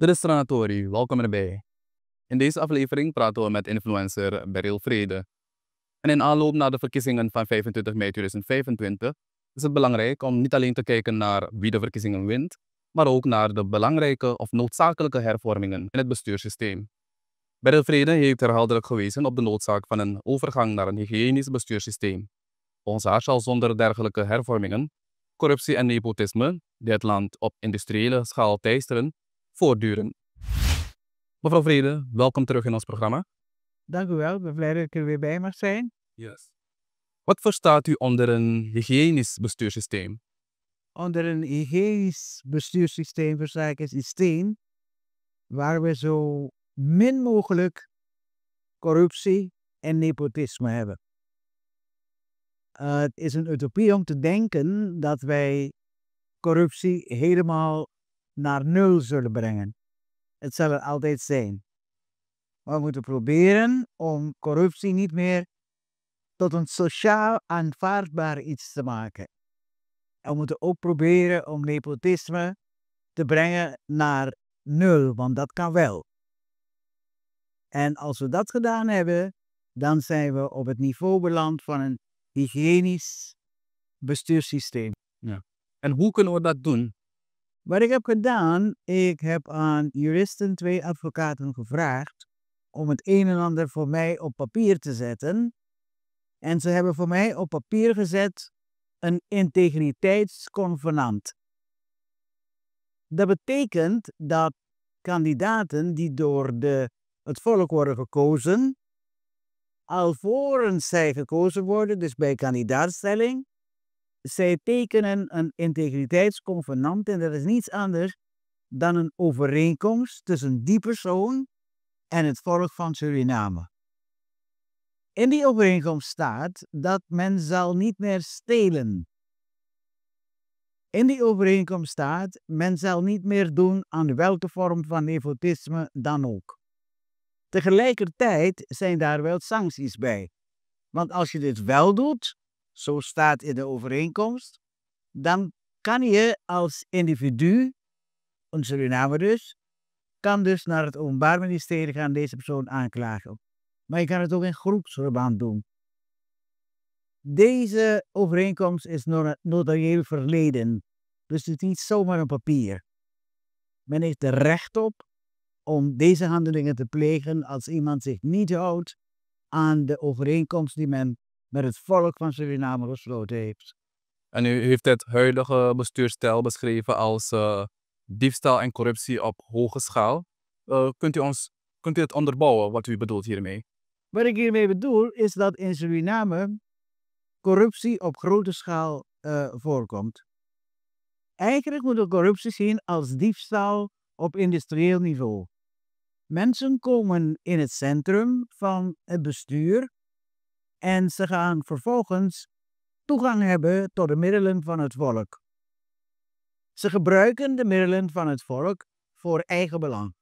Dit is welkom erbij. In deze aflevering praten we met influencer Beryl Vrede. En in aanloop naar de verkiezingen van 25 mei 2025 is het belangrijk om niet alleen te kijken naar wie de verkiezingen wint, maar ook naar de belangrijke of noodzakelijke hervormingen in het bestuurssysteem. Beryl Vrede heeft herhaaldelijk gewezen op de noodzaak van een overgang naar een hygiënisch bestuurssysteem. Ons haar zal zonder dergelijke hervormingen corruptie en nepotisme, die het land op industriële schaal teisteren, voortduren. Mevrouw Vrede, welkom terug in ons programma. Dank u wel, ik ben blij dat ik er weer bij mag zijn. Yes. Wat verstaat u onder een hygiënisch bestuurssysteem? Onder een hygiënisch bestuurssysteem versta ik een systeem waar we zo min mogelijk corruptie en nepotisme hebben. Eh, het is een utopie om te denken dat wij corruptie helemaal naar nul zullen brengen. Het zal er altijd zijn. Maar we moeten proberen om corruptie niet meer tot een sociaal aanvaardbaar iets te maken. En we moeten ook proberen om nepotisme te brengen naar nul, want dat kan wel. En als we dat gedaan hebben, dan zijn we op het niveau beland van een hygiënisch bestuurssysteem. Ja. En hoe kunnen we dat doen? Wat ik heb gedaan, ik heb aan juristen, twee advocaten gevraagd om het een en ander voor mij op papier te zetten. En ze hebben voor mij op papier gezet een integriteitsconvenant. Dat betekent dat kandidaten die door de, het volk worden gekozen, alvorens zij gekozen worden, dus bij kandidaatstelling, zij tekenen een integriteitsconvenant en dat is niets anders dan een overeenkomst tussen die persoon en het volk van Suriname. In die overeenkomst staat dat men zal niet meer stelen. In die overeenkomst staat men zal niet meer doen aan welke vorm van nepotisme dan ook. Tegelijkertijd zijn daar wel sancties bij. Want als je dit wel doet, zo staat in de overeenkomst, dan kan je als individu, een Suriname dus, kan dus naar het Openbaar Ministerie gaan deze persoon aanklagen. Maar je kan het ook in groepsverband doen. Deze overeenkomst is notarieel verleden, dus het is niet zomaar een papier. Men heeft er recht op om deze handelingen te plegen als iemand zich niet houdt aan de overeenkomst die men met het volk van Suriname gesloten heeft. En u heeft het huidige bestuurstijl beschreven als eh, diefstal en corruptie op hoge schaal. Eh, kunt, u ons, kunt u het onderbouwen wat u bedoelt hiermee? Wat ik hiermee bedoel is dat in Suriname corruptie op grote schaal eh, voorkomt. Eigenlijk moet we corruptie zien als diefstal op industrieel niveau. Mensen komen in het centrum van het bestuur en ze gaan vervolgens toegang hebben tot de middelen van het volk. Ze gebruiken de middelen van het volk voor eigen belang.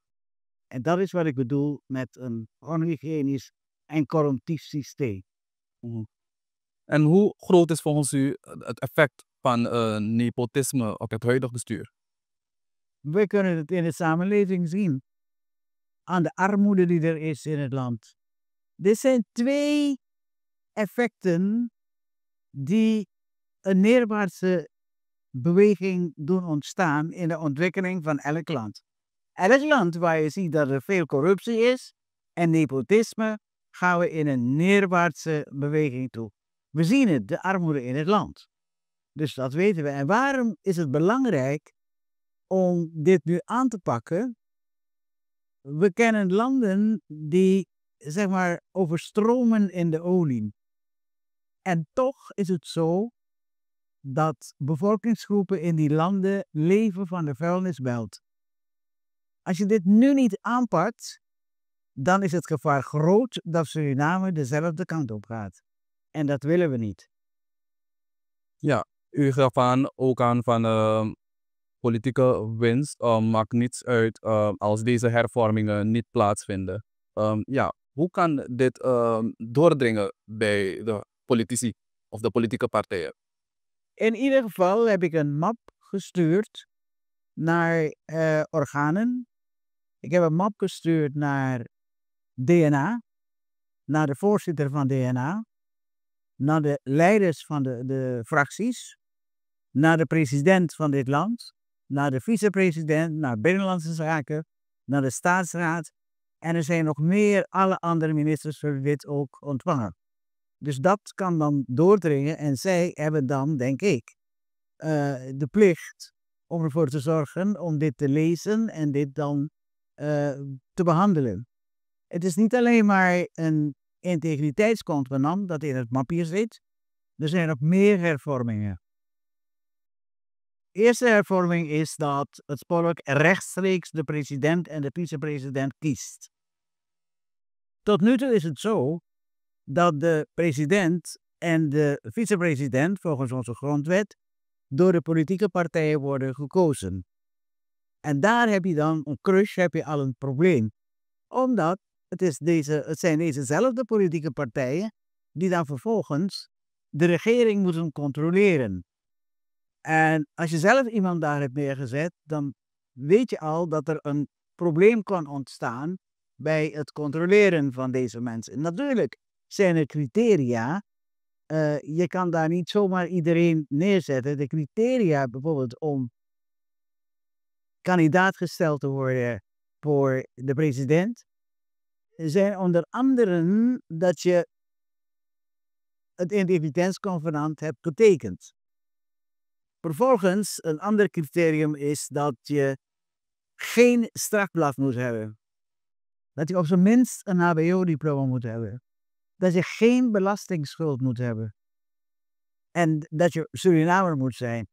En dat is wat ik bedoel met een onhygiënisch en corruptief systeem. Mhm. En hoe groot is volgens u het effect van eh, nepotisme op het huidige bestuur? We kunnen het in de samenleving zien. Aan de armoede die er is in het land. Dit zijn twee effecten die een neerwaartse beweging doen ontstaan in de ontwikkeling van elk land. Elk land waar je ziet dat er veel corruptie is en nepotisme, gaan we in een neerwaartse beweging toe. We zien het, de armoede in het land. Dus dat weten we. En waarom is het belangrijk om dit nu aan te pakken? We kennen landen die, zeg maar, overstromen in de olie. En toch is het zo dat bevolkingsgroepen in die landen leven van de vuilnisbelt. Als je dit nu niet aanpakt, dan is het gevaar groot dat Suriname dezelfde kant op gaat. En dat willen we niet. Ja, u gaf aan, ook aan van uh, politieke winst ehm, maakt niets uit ehm, als deze hervormingen niet plaatsvinden. ja, hoe kan dit doordringen bij de politici of de politieke partijen? In ieder geval heb ik een map gestuurd naar eh, organen. Ik heb een map gestuurd naar DNA, naar de voorzitter van DNA, naar de leiders van de, de fracties, naar de president van dit land, naar de vicepresident, naar Binnenlandse Zaken, naar de staatsraad. En er zijn nog meer alle andere ministers die dit ook ontvangen. Dus dat kan dan doordringen en zij hebben dan, denk ik, eh, de plicht om ervoor te zorgen om dit te lezen en dit dan eh, te behandelen. Het is niet alleen maar een integriteitsconvenant dat in het mapje zit. Er zijn ook meer hervormingen. De eerste hervorming is dat het volk rechtstreeks de president en de vicepresident kiest. Tot nu toe is het zo dat de president en de vicepresident volgens onze grondwet door de politieke partijen worden gekozen. En daar heb je dan een crush, heb je al een probleem. Omdat het, is deze, het zijn dezezelfde politieke partijen die dan vervolgens de regering moeten controleren. En als je zelf iemand daar hebt neergezet, dan weet je al dat er een probleem kan ontstaan bij het controleren van deze mensen. natuurlijk zijn er criteria. Eh, je kan daar niet zomaar iedereen neerzetten. De criteria bijvoorbeeld om kandidaat gesteld te worden voor de president zijn onder andere dat je het evidensconvenant hebt getekend. Vervolgens, een ander criterium is dat je geen strafblad moet hebben. Dat je op zijn minst een HBO-diploma moet hebben dat je geen belastingsschuld moet hebben. En dat je Surinamer moet zijn.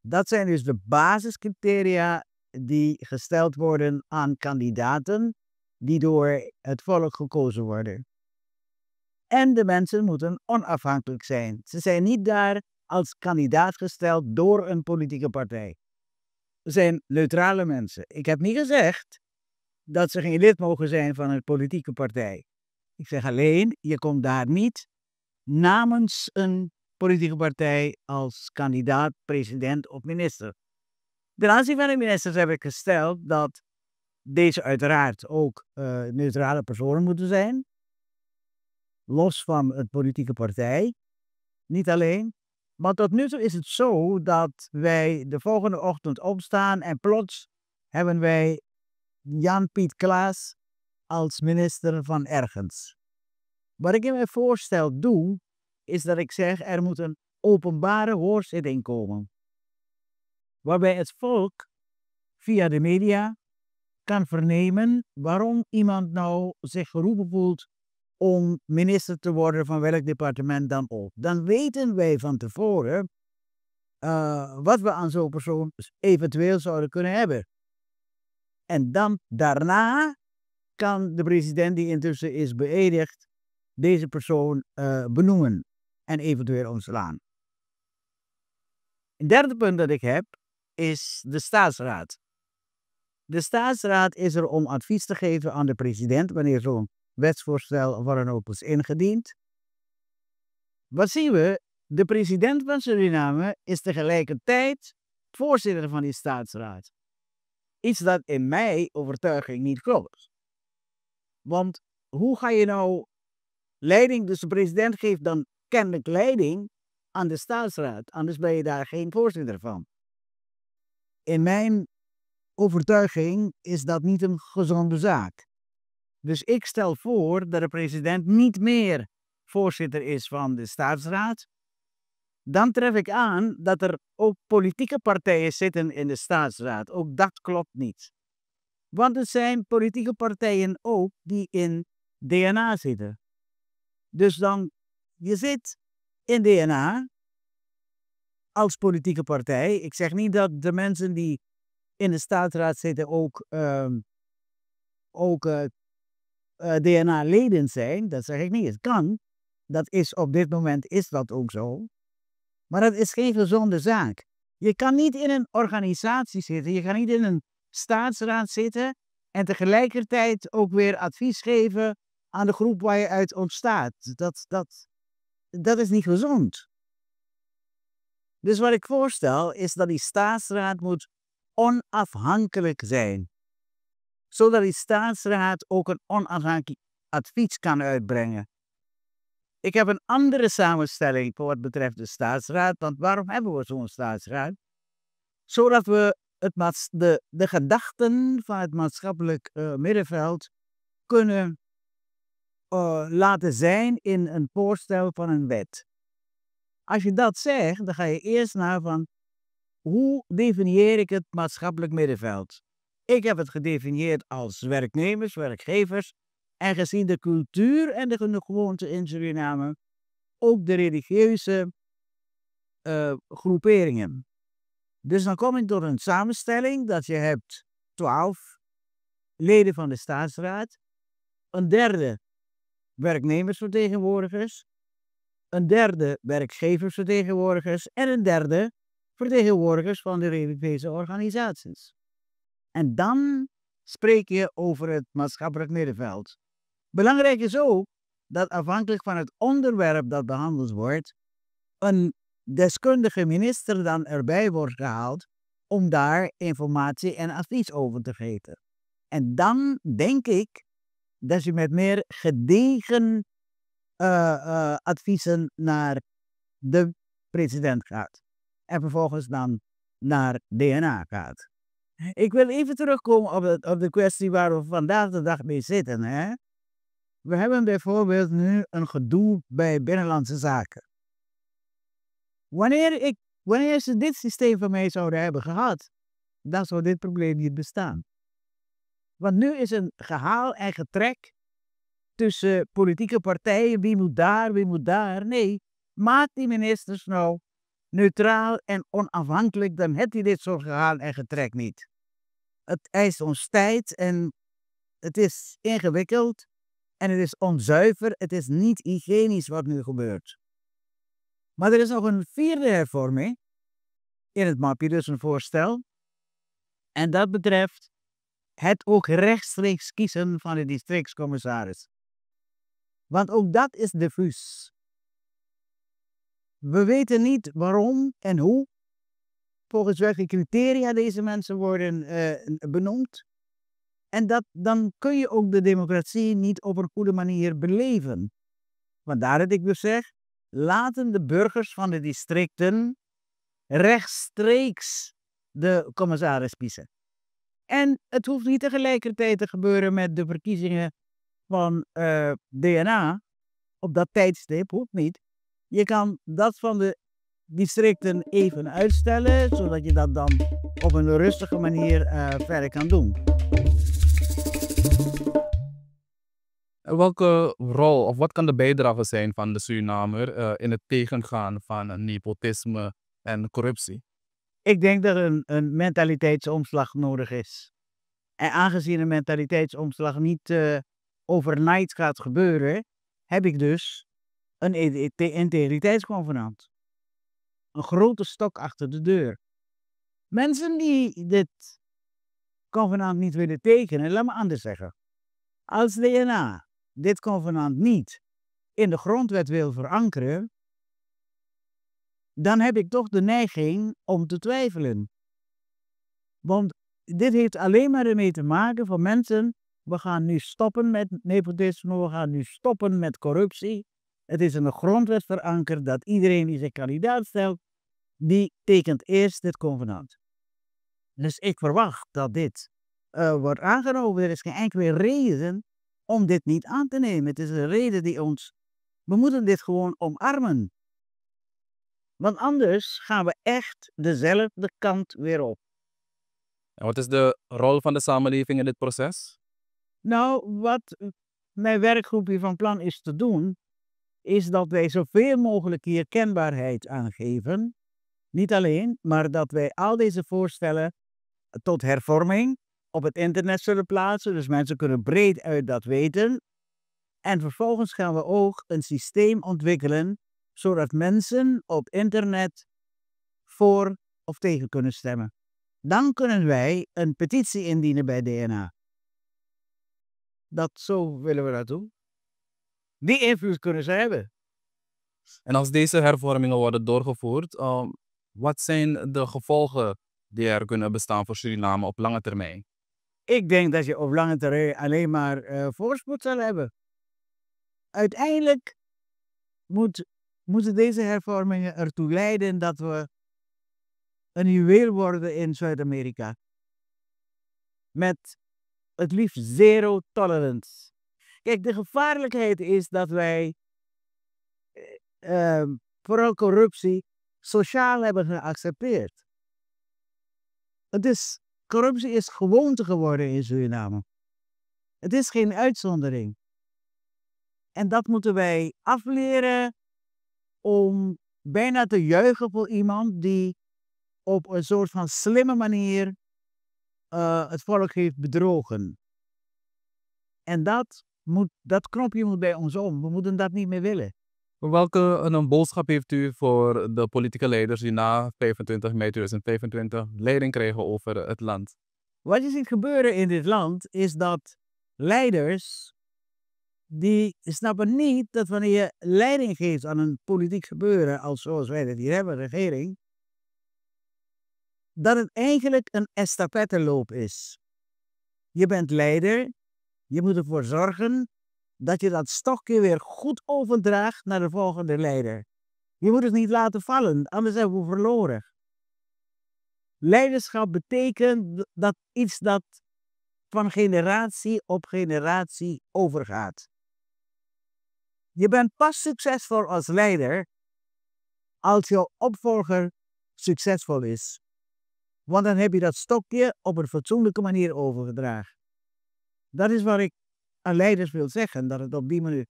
Dat zijn dus de basiscriteria die gesteld worden aan kandidaten die door het volk gekozen worden. En de mensen moeten onafhankelijk zijn. Ze zijn niet daar als kandidaat gesteld door een politieke partij. Ze zijn neutrale mensen. Ik heb niet gezegd dat ze geen lid mogen zijn van een politieke partij. Ik zeg alleen, je komt daar niet namens een politieke partij als kandidaat, president of minister. Ten aanzien van de ministers heb ik gesteld dat deze uiteraard ook eh, neutrale personen moeten zijn. Los van het politieke partij. Niet alleen. Maar tot nu toe is het zo dat wij de volgende ochtend opstaan en plots hebben wij Jan-Piet Klaas als minister van ergens. Wat ik in mijn voorstel doe, is dat ik zeg er moet een openbare hoorzitting komen. Waarbij het volk via de media kan vernemen waarom iemand nou zich geroepen voelt om minister te worden van welk departement dan ook. Dan weten wij van tevoren eh, wat we aan zo'n persoon dus eventueel zouden kunnen hebben. En dan daarna kan de president, die intussen is beëdigd, deze persoon eh, benoemen en eventueel ontslaan. Het derde punt dat ik heb is de staatsraad. De staatsraad is er om advies te geven aan de president wanneer zo'n wetsvoorstel of wat dan ook is ingediend. Wat zien we? De president van Suriname is tegelijkertijd voorzitter van die staatsraad. Iets dat in mijn overtuiging niet klopt. Want hoe ga je nou leiding, dus de president geeft dan kennelijk leiding aan de staatsraad, anders ben je daar geen voorzitter van. In mijn overtuiging is dat niet een gezonde zaak. Dus ik stel voor dat de president niet meer voorzitter is van de staatsraad. Dan tref ik aan dat er ook politieke partijen zitten in de staatsraad. Ook dat klopt niet. Want er zijn politieke partijen ook die in DNA zitten. Dus dan, je zit in DNA als politieke partij. Ik zeg niet dat de mensen die in de staatsraad zitten ook, ehm, ook eh, eh, DNA-leden zijn. Dat zeg ik niet. Het kan. Dat is op dit moment is dat ook zo. Maar dat is geen gezonde zaak. Je kan niet in een organisatie zitten. Je kan niet in een staatsraad zitten en tegelijkertijd ook weer advies geven aan de groep waar je uit ontstaat. Dus dat, dat, dat is niet gezond. Dus wat ik voorstel is dat die staatsraad moet onafhankelijk zijn. Zodat die staatsraad ook een onafhankelijk advies kan uitbrengen. Ik heb een andere samenstelling voor wat betreft de staatsraad, want waarom hebben we zo'n staatsraad? Zodat we het de, de gedachten van het maatschappelijk eh, middenveld kunnen eh, laten zijn in een voorstel van een wet. Als je dat zegt, dan ga je eerst naar van hoe definieer ik het maatschappelijk middenveld? Ik heb het gedefinieerd als werknemers, werkgevers en gezien de cultuur en de gewoonten in Suriname ook de religieuze eh, groeperingen. Dus dan kom je door een samenstelling dat je hebt twaalf leden van de staatsraad, een derde werknemersvertegenwoordigers, een derde werkgeversvertegenwoordigers en een derde vertegenwoordigers van de religieuze organisaties. En dan spreek je over het maatschappelijk middenveld. Belangrijk is ook dat afhankelijk van het onderwerp dat behandeld wordt, een deskundige minister dan erbij wordt gehaald om daar informatie en advies over te geven. En dan denk ik dat je met meer gedegen eh, eh, adviezen naar de president gaat. En vervolgens dan naar DNA gaat. Ik wil even terugkomen op, op de kwestie waar we vandaag de dag mee zitten. Hè? We hebben bijvoorbeeld nu een gedoe bij Binnenlandse Zaken. Wanneer, ik, wanneer ze dit systeem van mij zouden hebben gehad, dan zou dit probleem niet bestaan. Want nu is een gehaal en getrek tussen politieke partijen, wie moet daar, wie moet daar. Nee, maak die ministers nou neutraal en onafhankelijk, dan heb je dit soort gehaal en getrek niet. Het eist ons tijd en het is ingewikkeld en het is onzuiver, het is niet hygiënisch wat nu gebeurt. Maar er is nog een vierde hervorming in het dus een voorstel En dat betreft het ook rechtstreeks kiezen van de districtscommissaris. Want ook dat is diffuus. We weten niet waarom en hoe, volgens welke criteria deze mensen worden eh, benoemd. En dat, dan kun je ook de democratie niet op een goede manier beleven. Vandaar dat ik dus zeg, laten de burgers van de districten rechtstreeks de commissaris kiezen. En het hoeft niet tegelijkertijd te gebeuren met de verkiezingen van eh, DNA. Op dat tijdstip hoeft niet. Je kan dat van de districten even uitstellen, zodat je dat dan op een rustige manier eh, verder kan doen. Welke rol of wat kan de bijdrage zijn van de Surinamer eh, in het tegengaan van nepotisme en corruptie? Ik denk dat er een, een mentaliteitsomslag nodig is. En aangezien een mentaliteitsomslag niet eh, overnight gaat gebeuren, heb ik dus een integriteitsconvenant. Een grote stok achter de deur. Mensen die dit convenant niet willen tekenen, laat me anders zeggen. Als DNA dit convenant niet in de grondwet wil verankeren, dan heb ik toch de neiging om te twijfelen. Want dit heeft alleen maar ermee te maken van mensen, we gaan nu stoppen met nepotisme, we gaan nu stoppen met corruptie. Het is in de grondwet verankerd dat iedereen die zich kandidaat stelt, die tekent eerst dit convenant. Dus ik verwacht dat dit eh, wordt aangenomen. Er is geen enkele reden om dit niet aan te nemen. Het is een reden die ons. We moeten dit gewoon omarmen. Want anders gaan we echt dezelfde kant weer op. En wat is de rol van de samenleving in dit proces? Nou, wat mijn werkgroep hier van plan is te doen, is dat wij zoveel mogelijk hier kenbaarheid aan geven. Niet alleen, maar dat wij al deze voorstellen tot hervorming op het internet zullen plaatsen. Dus mensen kunnen breed uit dat weten. En vervolgens gaan we ook een systeem ontwikkelen zodat mensen op internet voor of tegen kunnen stemmen. Dan kunnen wij een petitie indienen bij DNA. Dat zo willen we dat doen. Die invloed kunnen ze hebben. En als deze hervormingen worden doorgevoerd, eh, wat zijn de gevolgen die er kunnen bestaan voor Suriname op lange termijn? Ik denk dat je op lange termijn alleen maar eh, voorspoed zal hebben. Uiteindelijk moet, moeten deze hervormingen ertoe leiden dat we een juweel worden in Zuid-Amerika. Met het liefst zero tolerance. Kijk, de gevaarlijkheid is dat wij uh, vooral corruptie sociaal hebben geaccepteerd. Het is Corruptie is gewoonte geworden in Suriname. Het is geen uitzondering. En dat moeten wij afleren om bijna te juichen voor iemand die op een soort van slimme manier eh, het volk heeft bedrogen. En dat, moet, dat knopje moet bij ons om. We moeten dat niet meer willen. Welke een boodschap heeft u voor de politieke leiders die na 25 mei 2025 leiding kregen over het land? Wat je ziet gebeuren in dit land is dat leiders, die snappen niet dat wanneer je leiding geeft aan een politiek gebeuren, als zoals wij dat hier hebben, regering, dat het eigenlijk een estafetteloop is. Je bent leider, je moet ervoor zorgen dat je dat stokje weer goed overdraagt naar de volgende leider. Je moet het niet laten vallen, anders hebben we verloren. Leiderschap betekent dat iets dat van generatie op generatie overgaat. Je bent pas succesvol als leider als jouw opvolger succesvol is. Want dan heb je dat stokje op een fatsoenlijke manier overgedragen. Dat is waar ik aan leiders wil zeggen, dat het op die manier.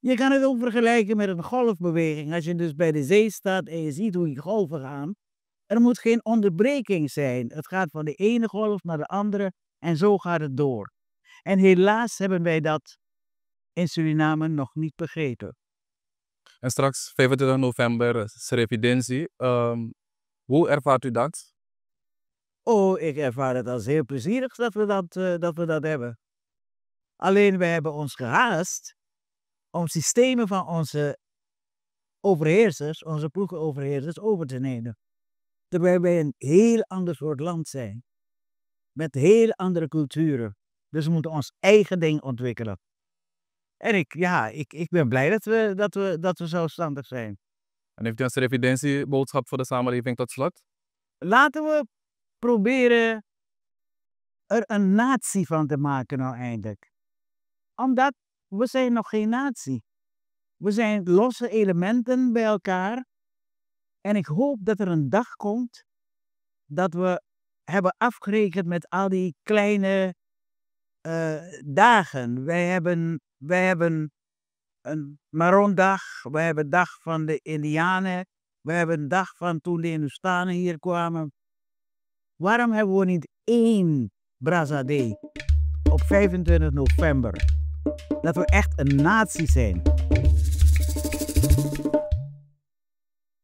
Je kan het ook vergelijken met een golfbeweging. Als je dus bij de zee staat en je ziet hoe die golven gaan, er moet geen onderbreking zijn. Het gaat van de ene golf naar de andere en zo gaat het door. En helaas hebben wij dat in Suriname nog niet begrepen. En straks, 25 november, is revidentie. Ehm, hoe ervaart u dat? Oh, ik ervaar het als heel plezierig dat we dat, eh, dat, we dat hebben. Alleen wij hebben ons gehaast om systemen van onze overheersers, onze ploegenoverheersers, over te nemen. Terwijl wij een heel ander soort land zijn, met heel andere culturen. Dus we moeten ons eigen ding ontwikkelen. En ik, ja, ik, ik ben blij dat we, dat, we, dat we zelfstandig zijn. En heeft u een revidentieboodschap voor de samenleving tot slot? Laten we proberen er een natie van te maken nou eindelijk omdat we zijn nog geen natie. We zijn losse elementen bij elkaar. En ik hoop dat er een dag komt dat we hebben afgerekend met al die kleine eh, dagen. Wij hebben, wij hebben een Marondag, we hebben een dag van de Indianen, we hebben een dag van toen de Hindustanen hier kwamen. Waarom hebben we niet één Brazade op 25 november? Dat we echt een natie zijn.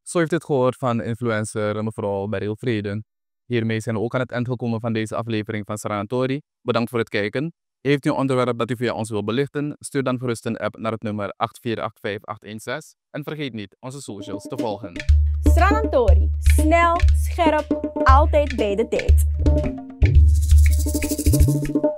Zo heeft u het gehoord van influencer mevrouw Beryl Vreden. Hiermee zijn we ook aan het eind gekomen van deze aflevering van Sarantori. Bedankt voor het kijken. Heeft u een onderwerp dat u via ons wil belichten? Stuur dan gerust een app naar het nummer 8485816. En vergeet niet onze socials te volgen. Sranantori. Snel, scherp, altijd bij de tijd.